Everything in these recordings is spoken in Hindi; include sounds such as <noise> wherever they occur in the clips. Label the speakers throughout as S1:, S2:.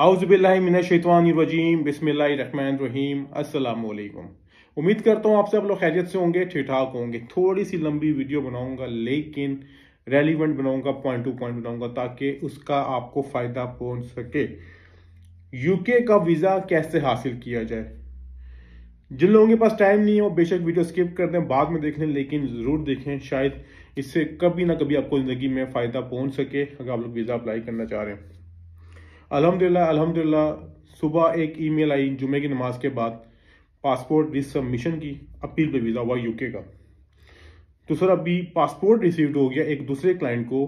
S1: आउज़बिल्लिमिनशैतवानरजीम बिसमीम अल्लाम उम्मीद करता हूँ आप सब लोग खैरियत से होंगे ठीक ठाक होंगे थोड़ी सी लंबी वीडियो बनाऊंगा लेकिन रेलिवेंट बनाऊंगा पॉइंट टू पॉइंट बनाऊंगा ताकि उसका आपको फ़ायदा पहुंच सके यूके का वीज़ा कैसे हासिल किया जाए जिन लोगों के पास टाइम नहीं है वो बेशक वीडियो स्किप कर दें बाद में देख लें लेकिन ज़रूर देखें शायद इससे कभी ना कभी आपको ज़िंदगी में फ़ायदा पहुंच सके अगर आप लोग वीज़ा अप्लाई करना चाह रहे हैं अलहमदिल्ला अलहमदिल्ला सुबह एक ईमेल आई जुमे की नमाज के बाद पासपोर्ट रिसबमिशन की अपील पे वीज़ा हुआ यूके का तो सर अभी पासपोर्ट रिसीव हो गया एक दूसरे क्लाइंट को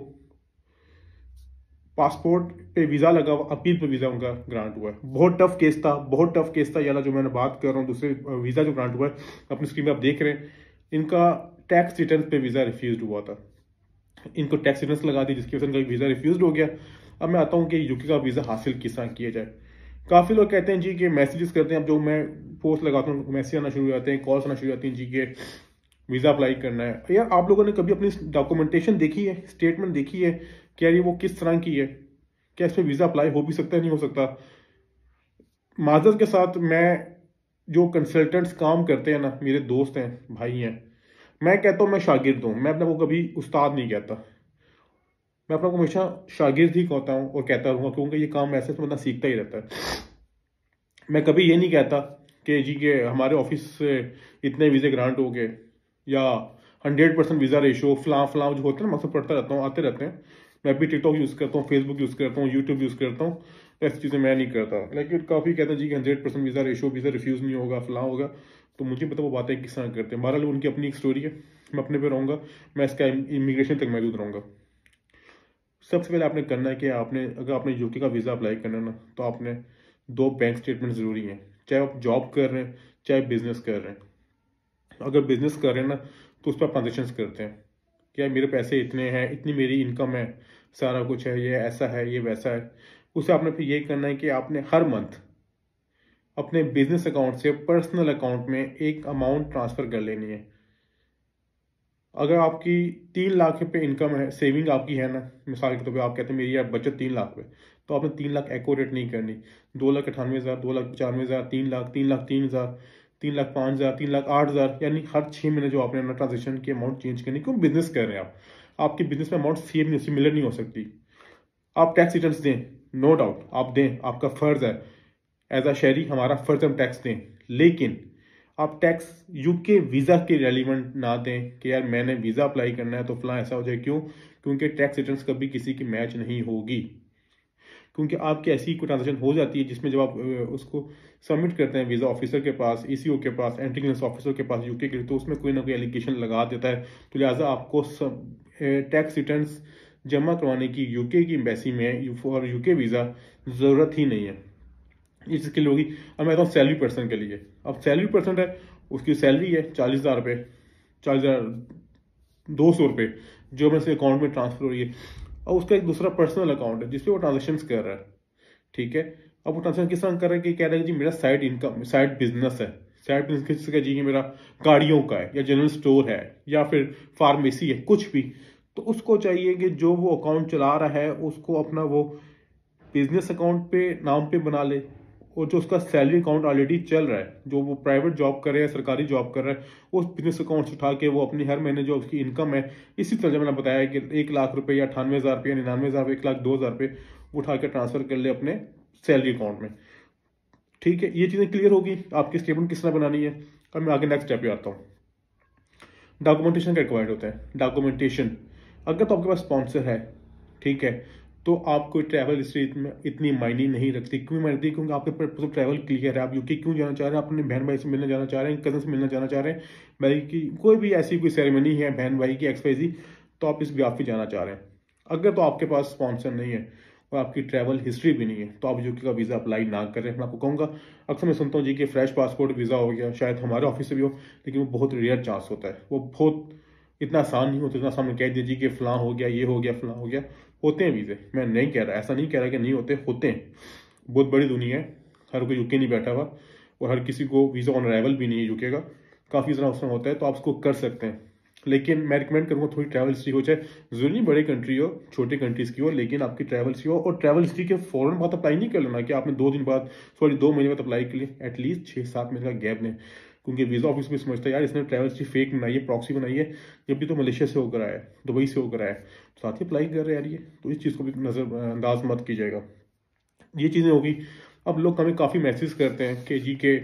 S1: पासपोर्ट पे वीज़ा लगा हुआ अपील पे वीज़ा उनका ग्रांट हुआ है बहुत टफ केस था बहुत टफ केस था यहाँ जो मैंने बात कर रहा हूँ दूसरे वीज़ा जो ग्रांट हुआ है अपनी स्क्रीन पर आप देख रहे हैं इनका टैक्स रिटर्न पे वीज़ा रिफ्यूज हुआ था इनको टैक्स रिटर्न लगा दी जिसकी वजह से इनका वीज़ा रिफ्यूज हो गया अब मैं आता हूँ कि यूके का वीज़ा हासिल किस तरह किया जाए काफ़ी लोग कहते हैं जी कि मैसेजेस करते हैं अब जो मैं पोस्ट लगाता हूँ मैसेज आना शुरू हो जाते हैं कॉल्स आना शुरू हो जाती हैं जी के वीज़ा अप्लाई करना है यार आप लोगों ने कभी अपनी डॉक्यूमेंटेशन देखी है स्टेटमेंट देखी है कि यार ये वो किस तरह की है क्या इस पर वीज़ा अप्लाई हो भी सकता है नहीं हो सकता माजर के साथ मैं जो कंसल्टेंट्स काम करते हैं ना मेरे दोस्त हैं भाई हैं मैं कहता हूँ मैं शागिर्द हूँ मैं अपने वो कभी उस्ताद नहीं कहता मैं अपने को हमेशा शागिर्द ही कहता हूँ और कहता रहूँगा क्योंकि ये काम ऐसे तो बंदा सीखता ही रहता है मैं कभी ये नहीं कहता कि जी के हमारे ऑफिस से इतने वीज़े ग्रांट हो गए या हंड्रेड परसेंट वीज़ा रेशो फलां फलां जो होते हैं ना मकसद पढ़ता रहता हूँ आते रहते हैं मैं भी टिकटॉक यूज़ करता हूँ फेसबुक यूज़ करता हूँ यूट्यूब यूज़ करता हूँ ऐसी चीज़ें मैं नहीं करता लेकिन काफ़ी कहते हैं जी कि hundred percent visa ratio visa refuse नहीं होगा फलां होगा तो मुझे पता वो बातें किस तरह करते हैं बहरहाल उनकी अपनी एक स्टोरी है मैं अपने पे रहूँगा मैं इसका इमिग्रेशन तक महदूद रहूँगा सबसे पहले आपने करना है कि आपने अगर आपने यूके का वीज़ा अप्लाई करना है ना तो आपने दो बैंक स्टेटमेंट ज़रूरी हैं चाहे आप जॉब कर रहे हैं चाहे बिजनेस कर रहे हैं अगर बिजनेस कर रहे हैं ना तो उस पर आप ट्रांजेक्शन करते हैं कि यार मेरे पैसे इतने हैं इतनी मेरी इनकम है सारा कुछ है ये ऐसा है ये वैसा है उसे आपने फिर ये करना है कि आपने हर मंथ अपने बिजनेस अकाउंट से पर्सनल अकाउंट में एक अमाउंट ट्रांसफ़र कर लेनी है अगर आपकी तीन लाख रुपये इनकम है सेविंग आपकी है ना मिसाल के तौर तो पर आप कहते हैं मेरी यार बचत तीन लाख रुपये तो आपने तीन लाख एकोरेट नहीं करनी दो लाख अठानवे हज़ार दो लाख पचानवे हज़ार तीन लाख तीन लाख तीन हज़ार तीन लाख पाँच हज़ार तीन लाख आठ हज़ार यानी हर छः महीने जो आपने अपना ट्रांजेक्शन की अमाउंट चेंज करनी क्यों बिजनेस कर रहे हैं आप आपके बिजनेस में अमाउंट सेम नहीं सिमिलर नहीं हो सकती आप टैक्स रिटर्न दें नो डाउट आप दें आपका फ़र्ज़ है एज आ शहरी हमारा फ़र्ज़ हम टैक्स दें लेकिन आप टैक्स यूके वीज़ा के रेलिवेंट ना दें कि यार मैंने वीज़ा अप्लाई करना है तो फला ऐसा हो जाए क्यों क्योंकि टैक्स रिटर्न कभी किसी की मैच नहीं होगी क्योंकि आपकी ऐसी कोई ट्रांजेक्शन हो जाती है जिसमें जब आप उसको सबमिट करते हैं वीज़ा ऑफिसर के पास ई e के पास एंट्री ऑफिसर के पास यूके के तो उसमें कोई ना कोई एलिगेशन लगा देता है तो लिहाजा आपको टैक्स रिटर्न जमा करवाने की यूके की एम्बेसी में फॉर यूके वीज़ा ज़रूरत ही नहीं है इस लिए होगी अब मैं कहता हूँ सैलरी पर्सन के लिए अब सैलरी पर्सन है उसकी सैलरी है चालीस हज़ार रुपये चालीस हज़ार दो सौ रुपये जो मैं उसके अकाउंट में ट्रांसफ़र हो रही है और उसका एक दूसरा पर्सनल अकाउंट है जिसपे वो ट्रांजेक्शन कर रहा है ठीक है अब वो ट्रांजेक्शन किस तरह कर रहा है कि कह रहा है जी मेरा साइड इनकम साइड बिजनेस है साइड बिजनेस का जी मेरा गाड़ियों का है या जनरल स्टोर है या फिर फार्मेसी है कुछ भी तो उसको चाहिए कि जो वो अकाउंट चला रहा है उसको अपना वो बिजनेस अकाउंट पे नाम पे बना ले और जो उसका सैलरी अकाउंट ऑलरेडी चल रहा है जो वो प्राइवेट जॉब कर रहे हैं सरकारी जॉब कर रहे हैं उस बिजनेस अकाउंट से उठा के वो अपनी हर महीने जो उसकी इनकम है इसी तरह मैंने बताया कि एक लाख रुपये या अठानवे हज़ार रुपये निन्यानवे हज़ार एक लाख दो हज़ार रुपये उठा के ट्रांसफ़र कर ले अपने सैलरी अकाउंट में ठीक है ये चीज़ें क्लियर होगी आपकी स्टेटमेंट किस तरह बनानी है अब मैं आगे नेक्स्ट स्टेप पर आता हूँ डॉक्यूमेंटेशन का रिक्वायर्ड होता है डॉक्यूमेंटेशन अगर तो आपके पास स्पॉन्सर है ठीक है तो आपको ट्रैवल हिस्ट्री इतनी मायने नहीं रखती क्यों मायने रखती क्योंकि आपके तो ट्रैवल क्लियर है आप यूके क्यों जाना चाह रहे हैं अपने बहन भाई से मिलना जाना चाह रहे हैं कजन से मिलना जाना चाह रहे हैं भाई की कोई भी ऐसी कोई सेरेमनी है बहन भाई की एक्सपाइजी तो आप इस ग्राफ जाना चाह रहे हैं अगर तो आपके पास स्पॉन्सर नहीं है और आपकी ट्रैवल हिस्ट्री भी नहीं है तो आप यूके का वीज़ा अप्लाई ना करें मैं आपको कहूँगा अक्सर मैं सुनता हूँ जी कि फ्रेश पासपोर्ट वीज़ा हो गया शायद हमारे ऑफिस से भी हो लेकिन वो बहुत रेयर चांस होता है वो बहुत इतना आसान नहीं होता इतना आसान कह दीजिए कि फ़लाँ हो गया ये हो गया फ़लाँ हो गया होते हैं वीज़े मैं नहीं कह रहा ऐसा नहीं कह रहा कि नहीं होते होते हैं बहुत बड़ी दुनिया है हर कोई यूके नहीं बैठा हुआ और हर किसी को वीज़ा ऑन अराइवल भी नहीं है यूके का काफ़ी जरा ऑप्शन होता है तो आप उसको कर सकते हैं लेकिन मैं रिकमेंड करूँगा थोड़ी ट्रैवल हिस्ट्री हो चाहे जरूरी नहीं बड़े कंट्री हो छोटे कंट्रीज़ की हो लेकिन आपकी ट्रैवल हिस्ट्री हो और ट्रैवल हिस्ट्री के फौरन बाद अप्लाई नहीं कर लेना कि आपने दो दिन बाद सॉरी दो महीने बाद अप्लाई के लिए एटलीस्ट छः सात महीने का गैप दें क्योंकि वीज़ा ऑफिस में समझता है यार इसने ट्रैवल चीज फेक बनाई है प्रॉक्सी बनाई है भी तो मलेशिया से होकर आया है दुबई से होकर आया है तो साथ ही अप्लाई कर रहे यार ये तो इस चीज़ को भी नज़रअंदाज मत कीजिएगा ये चीज़ें होगी अब लोग हमें काफ़ी मैसेज करते हैं कि जी के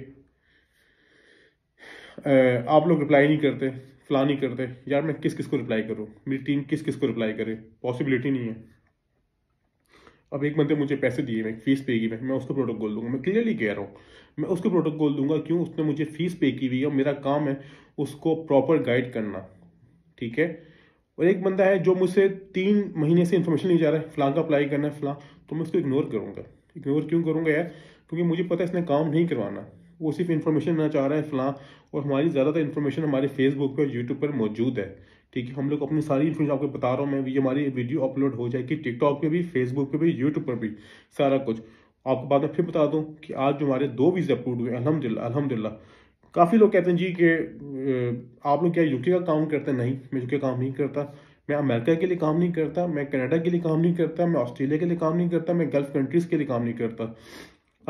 S1: आप लोग रिप्लाई नहीं करते फ्ला नहीं करते यार मैं किस किस को रिप्लाई करूँ मेरी टीम किस किस को रिप्लाई करे पॉसिबिलिटी नहीं है अब एक बंदे मुझे पैसे दिए मैं फीस पे की मैं मैं उसको प्रोडक्ट दूंगा मैं क्लियरली कह रहा हूँ मैं उसको प्रोडक्ट दूंगा क्यों उसने मुझे फीस पे की हुई है और मेरा काम है उसको प्रॉपर गाइड करना ठीक है और एक बंदा है जो मुझसे तीन महीने से इन्फॉर्मेशन नहीं जा रहा है फ़लाँ का अप्लाई करना है फ़लाँ तो मैं उसको इग्नोर करूँगा इग्नोर क्यों करूँगा यार क्योंकि मुझे पता है इसने काम नहीं करवाना वो सिर्फ इन्फॉर्मेशन लेना चाह रहा है फ़लाँ और हमारी ज़्यादातर इन्फॉर्मेशन हमारे फेसबुक पर यूट्यूब पर मौजूद है ठीक है हम लोग अपनी सारी इन्फॉर्मेशन आपको बता रहा हूँ मैं ये हमारी वीडियो अपलोड हो जाएगी टिकटॉक पे भी फेसबुक पे भी यूट्यूब पर भी सारा कुछ आपको बाद में फिर बता दूँ कि आज जो हमारे दो वीज़े अप्रूव हुए अलहमदिल्ला अलहमदिल्ला काफ़ी लोग कहते हैं जी कि आप लोग क्या यूके का काम करते हैं नहीं मैं यूके काम नहीं करता मैं अमेरिका के लिए काम नहीं करता मैं कनाडा के लिए काम नहीं करता मैं ऑस्ट्रेलिया के लिए काम नहीं करता मैं गल्फ कंट्रीज़ के लिए काम नहीं करता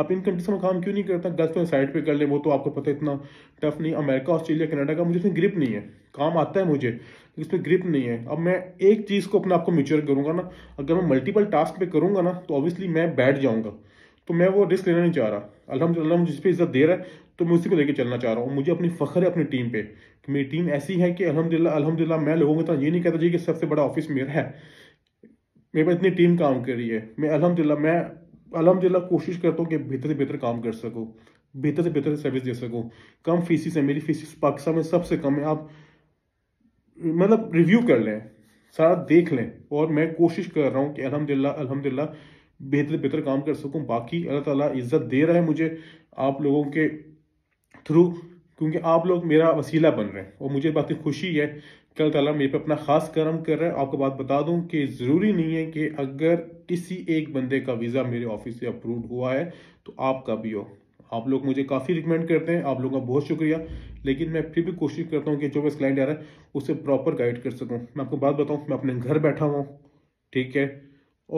S1: आप इन कंट्रीज में काम क्यों नहीं करता गलत में साइड पे कर ले वो तो आपको पता इतना टफ नहीं अमेरिका ऑस्ट्रेलिया कनाडा का मुझे इसमें ग्रिप नहीं है काम आता है मुझे इस पर ग्रिप नहीं है अब मैं एक चीज़ को अपने आप को मेच्योर करूँगा ना अगर मैं मल्टीपल टास्क पे करूँगा ना तो ऑब्वियसली मैं बैठ जाऊँगा तो मैं वो रिस्क लेना नहीं चाह रहा अलहमद मुझे जिस पर इज्जत दे रहा है तो मैं उसी को लेकर चलना चाह रहा हूँ मुझे अपनी फ़ख्र है अपनी टीम पे कि मेरी टीम ऐसी है कि अलहमदिल्ला अलहमदिल्ला मैं लोगों को साथ ये नहीं कहता जी कि सबसे बड़ा ऑफिस मेरा है मेरे पास इतनी टीम काम कर रही है मैं अलहमदिल्ला मैं अलहमदिल्ला कोशिश करता हूँ कि बेहतर से बेहतर काम कर सकूँ बेहतर से बेहतर सर्विस दे सकूँ कम फीसिस है मेरी फीसिस पाकिस्तान में सबसे कम है आप मतलब रिव्यू कर लें सारा देख लें और मैं कोशिश कर रहा हूँ कि अलहमदिल्ला अलहमदिल्ला बेहतर बेहतर काम कर सकूँ बाकी अल्लाह ताला इज़्ज़त दे रहा है मुझे आप लोगों के थ्रू क्योंकि आप लोग मेरा वसीला बन रहे हैं और मुझे बाकी खुशी है कल तला मेरे पे अपना ख़ास करम कर रहा है आपको बात बता दूं कि ज़रूरी नहीं है कि अगर किसी एक बंदे का वीज़ा मेरे ऑफिस से अप्रूव हुआ है तो आपका भी हो आप लोग मुझे काफ़ी रिकमेंड करते हैं आप लोगों का बहुत शुक्रिया लेकिन मैं फिर भी कोशिश करता हूँ कि जो बस क्लाइंट आ रहा है उसे प्रॉपर गाइड कर सकूँ मैं आपको बात बताऊँ मैं अपने घर बैठा हुआ ठीक है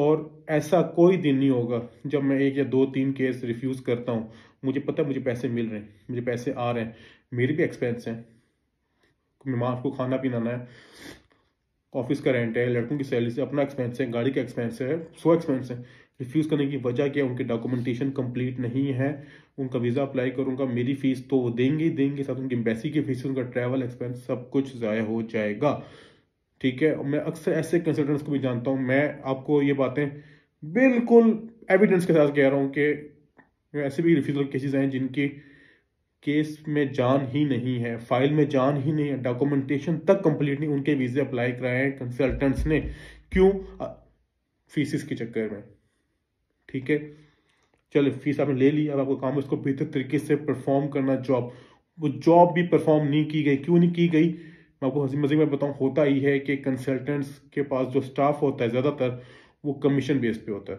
S1: और ऐसा कोई दिन नहीं होगा जब मैं एक या दो तीन केस रिफ्यूज़ करता हूँ मुझे पता है मुझे पैसे मिल रहे हैं मुझे पैसे आ रहे हैं मेरे भी एक्सपेंस हैं माँ को खाना पीना है ऑफिस का रेंट है लड़कों की सैलरी से अपना एक्सपेंस है गाड़ी का एक्सपेंस है सो एक्सपेंस है रिफ्यूज़ करने की वजह क्या उनकी डॉक्यूमेंटेशन कंप्लीट नहीं है उनका वीज़ा अप्लाई करूँगा मेरी फ़ीस तो वो देंगे ही देंगे साथ उनकी एम्बेसी की फीस उनका ट्रैवल एक्सपेंस सब कुछ ज़ाया हो जाएगा ठीक है मैं अक्सर ऐसे कंसल्टेंट्स को भी जानता हूँ मैं आपको ये बातें बिल्कुल एविडेंस के साथ कह रहा हूँ कि ऐसे भी रिफ्यूज़ल केसेस हैं जिनके केस में जान ही नहीं है फाइल में जान ही नहीं है डॉक्यूमेंटेशन तक कंप्लीट नहीं उनके वीज़े अप्लाई कराए हैं कंसल्टेंट्स ने क्यों फीसिस के चक्कर में ठीक है चलो फीस आपने ले ली अब आपका काम है उसको बेहतर तरीके से परफॉर्म करना जॉब वो जॉब भी परफॉर्म नहीं की गई क्यों नहीं की गई मैं आपको हंसी मजे में बताऊँ होता ही है कि कंसल्टेंट्स के पास जो स्टाफ होता है ज़्यादातर वो कमीशन बेस पे होता है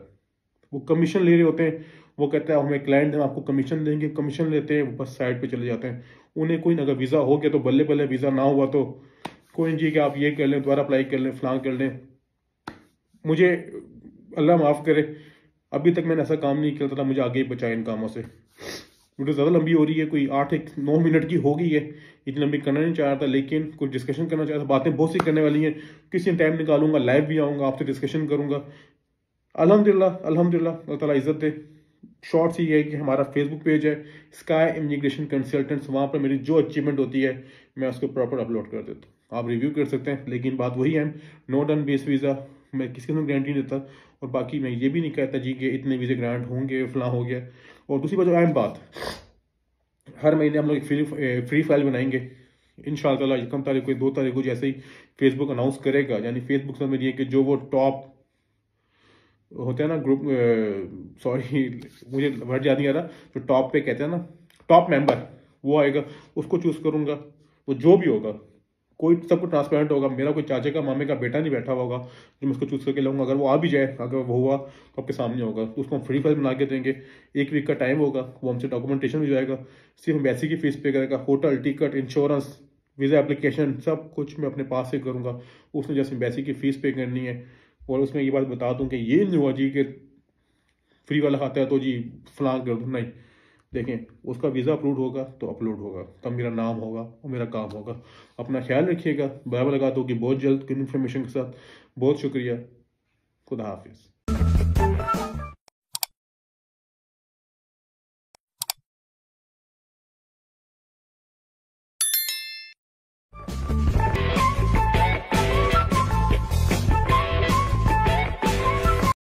S1: वो कमीशन ले रहे होते हैं वो कहते हैं हमें क्लाइंट आपको कमीशन देंगे कमीशन लेते हैं बस साइड पे चले जाते हैं उन्हें कोई अगर वीज़ा हो गया तो बल्ले बल्ले वीज़ा ना हुआ तो कोई जी कि आप ये कर लें दोबारा अप्लाई कर लें फलां कर लें मुझे अल्लाह माफ़ करे अभी तक मैंने ऐसा काम नहीं किया था मुझे आगे ही बचाए इन कामों से वीडियो तो ज़्यादा लंबी हो रही है कोई आठ एक नौ मिनट की हो गई है इतनी लंबी करना नहीं चाह रहा था लेकिन कुछ डिस्कशन करना चाह रहा था बातें बहुत सी करने वाली हैं किसी टाइम निकालूंगा लाइव भी आऊँगा आपसे डिस्कशन करूँगा अलहमदिल्ला अलहमदिल्ला अल्लाह तला इज़्ज़त दे शॉर्ट्स ये है कि हमारा फेसबुक पेज है स्काई इमिग्रेशन कंसल्टेंट्स वहाँ पर मेरी जो अचीवमेंट होती है मैं उसको प्रॉपर अपलोड कर देता हूँ आप रिव्यू कर सकते हैं लेकिन बात वही है नोट ऑन बेस वीज़ा मैं किसी को ग्रांटी गारंटी नहीं देता और बाकी मैं ये भी नहीं कहता जी कि इतने वीज़े ग्रांट होंगे फलां हो गया और दूसरी बात जो अहम बात हर महीने हम लोग एक फ्री फ्री फाइल बनाएंगे इन शकम तारीख को दो तारीख को जैसे ही फेसबुक अनाउंस करेगा यानी फेसबुक समझिए कि जो वो टॉप होते हैं ना ग्रुप सॉरी <laughs> मुझे वर्ड याद नहीं आ रहा जो टॉप पे कहते हैं ना टॉप मेंबर वो आएगा उसको चूज़ करूँगा वो जो भी होगा कोई सब कुछ ट्रांसपेरेंट होगा मेरा कोई चाचे का मामे का बेटा नहीं बैठा होगा जो मैं उसको चूज करके लाऊंगा अगर वो आ भी जाए अगर वो हुआ तो आपके सामने होगा तो उसको हम फ्री फाइल बना के देंगे एक वीक का टाइम होगा वो हमसे डॉक्यूमेंटेशन भी जाएगा सिर्फ हम वैसे की फीस पे करेगा hotel ticket insurance visa application सब कुछ मैं अपने पास से करूँगा उसने जैसे वैसी की फ़ीस पे करनी है और उसमें ये बात बता दूँ कि ये नहीं हुआ जी कि फ्री वाला खाता है तो जी फलां कर दूँ नहीं देखें उसका वीज़ा अप्रूव होगा तो अपलोड होगा तब मेरा नाम होगा और मेरा काम होगा अपना ख्याल रखिएगा बाइबल लगा दो कि बहुत जल्द इन्फॉर्मेशन के साथ बहुत शुक्रिया खुदा हाफिज़